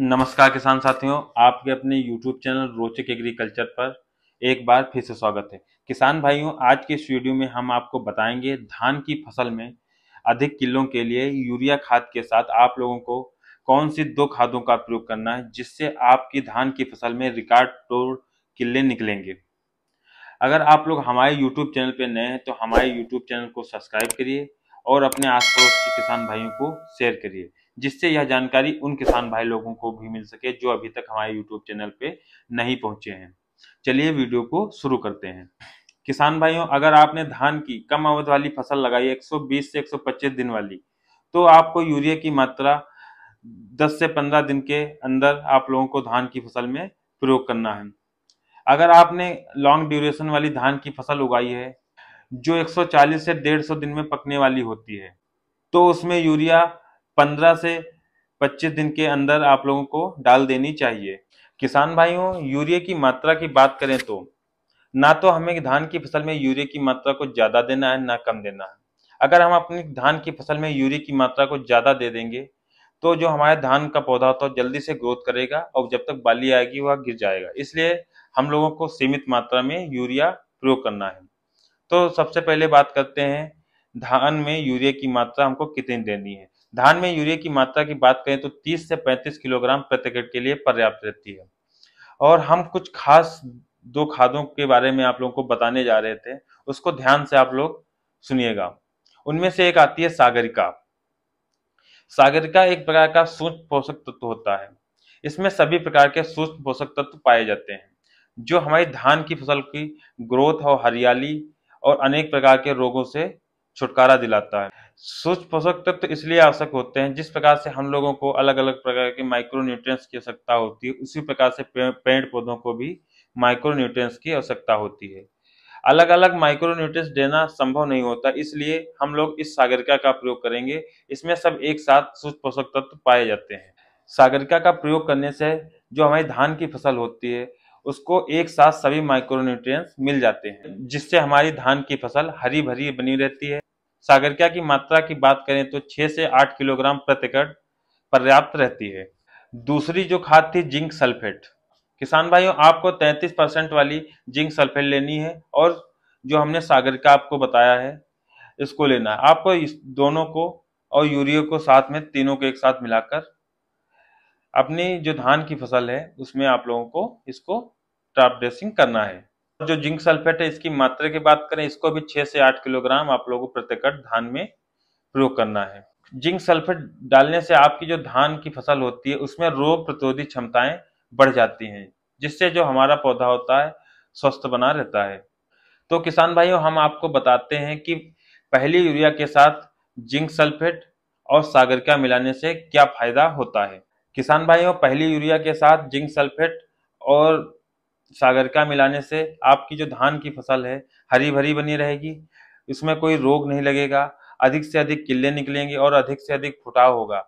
नमस्कार किसान साथियों आपके अपने YouTube चैनल रोचक एग्रीकल्चर पर एक बार फिर से स्वागत है किसान भाइयों आज के इस वीडियो में हम आपको बताएंगे धान की फसल में अधिक किलों के लिए यूरिया खाद के साथ आप लोगों को कौन सी दो खादों का प्रयोग करना है जिससे आपकी धान की फसल में रिकॉर्ड तोड़ किले निकलेंगे अगर आप लोग हमारे यूट्यूब चैनल पर नए हैं तो हमारे यूट्यूब चैनल को सब्सक्राइब करिए और अपने आस पड़ोस के किसान भाइयों को शेयर करिए जिससे यह जानकारी उन किसान भाई लोगों को भी मिल सके जो अभी तक हमारे यूट्यूब चैनल पे नहीं पहुंचे हैं चलिए वीडियो को शुरू करते हैं किसान भाइयों अगर आपने धान की कम अवध वाली फसल लगाई 120 से 125 दिन वाली तो आपको यूरिया की मात्रा 10 से 15 दिन के अंदर आप लोगों को धान की फसल में प्रयोग करना है अगर आपने लॉन्ग ड्यूरेशन वाली धान की फसल उगाई है जो 140 से 150 दिन में पकने वाली होती है तो उसमें यूरिया पंद्रह से पच्चीस दिन के अंदर आप लोगों को डाल देनी चाहिए किसान भाइयों यूरिया की मात्रा की बात करें तो ना तो हमें धान की फसल में यूरिया की मात्रा को ज़्यादा देना है ना कम देना है अगर हम अपनी धान की फसल में यूरिया की मात्रा को ज़्यादा दे देंगे तो जो हमारे धान का पौधा होता है जल्दी से ग्रोथ करेगा और जब तक बाली आएगी वह गिर जाएगा इसलिए हम लोगों को सीमित मात्रा में यूरिया प्रयोग करना है तो सबसे पहले बात करते हैं धान में यूरिया की मात्रा हमको कितनी देनी है धान में यूरिया की मात्रा की बात करें तो 30 से 35 किलोग्राम प्रति एकड़ के लिए पर्याप्त रहती है और हम कुछ खास दो खादों के बारे में आप लोगों को बताने जा रहे थे उसको ध्यान से आप लोग सुनिएगा उनमें से एक आती है सागरिका सागरिका एक प्रकार का सूक्ष्म पोषक तत्व होता है इसमें सभी प्रकार के सूक्ष्म पोषक तत्व पाए जाते हैं जो हमारी धान की फसल की ग्रोथ और हरियाली और अनेक प्रकार के रोगों से छुटकारा दिलाता है सूक्ष्म पोषक तत्व तो इसलिए आवश्यक होते हैं जिस प्रकार से हम लोगों को अलग अलग प्रकार के माइक्रो की आवश्यकता होती है उसी प्रकार से पेड़ पौधों को भी माइक्रो की आवश्यकता होती है अलग अलग माइक्रो देना संभव नहीं होता इसलिए हम लोग इस सागरिका का प्रयोग करेंगे इसमें सब एक साथ सूक्ष्म पोषक तत्व पाए जाते हैं सागरिका का प्रयोग करने से जो हमारी धान की फसल होती है उसको एक साथ सभी माइक्रोन्यूट्रिएंट्स मिल जाते हैं जिससे हमारी धान की फसल हरी भरी बनी रहती है सागरिका की मात्रा की बात करें तो 6 से 8 किलोग्राम प्रति एकड़ पर्याप्त रहती है दूसरी जो खाद थी जिंक सल्फेट किसान भाइयों आपको 33 परसेंट वाली जिंक सल्फेट लेनी है और जो हमने सागरिका आपको बताया है इसको लेना है आपको इस दोनों को और यूरिया को साथ में तीनों को एक साथ मिलाकर अपनी जो धान की फसल है उसमें आप लोगों को इसको ट्राप ड्रेसिंग करना है जो जिंक सल्फेट है इसकी मात्रा की बात करें इसको भी छह से आठ किलोग्राम आप लोगों को प्रत्येकट धान में प्रयोग करना है जिंक सल्फेट डालने से आपकी जो धान की फसल होती है उसमें रोग प्रतिरोधी क्षमताएं बढ़ जाती हैं जिससे जो हमारा पौधा होता है स्वस्थ बना रहता है तो किसान भाइयों हम आपको बताते हैं कि पहली यूरिया के साथ जिंक सल्फेट और सागर का मिलाने से क्या फायदा होता है किसान भाइयों पहली यूरिया के साथ जिंक सल्फेट और सागर का मिलाने से आपकी जो धान की फसल है हरी भरी बनी रहेगी इसमें कोई रोग नहीं लगेगा अधिक से अधिक किले निकलेंगे और अधिक से अधिक फुटाव होगा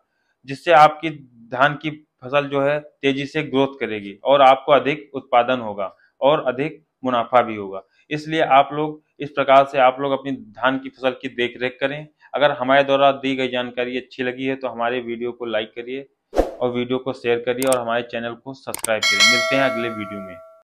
जिससे आपकी धान की फसल जो है तेजी से ग्रोथ करेगी और आपको अधिक उत्पादन होगा और अधिक मुनाफा भी होगा इसलिए आप लोग इस प्रकार से आप लोग अपनी धान की फसल की देख रेख करें अगर हमारे द्वारा दी गई जानकारी अच्छी लगी है तो हमारे वीडियो को लाइक करिए और वीडियो को शेयर करिए और हमारे चैनल को सब्सक्राइब करिए मिलते हैं अगले वीडियो में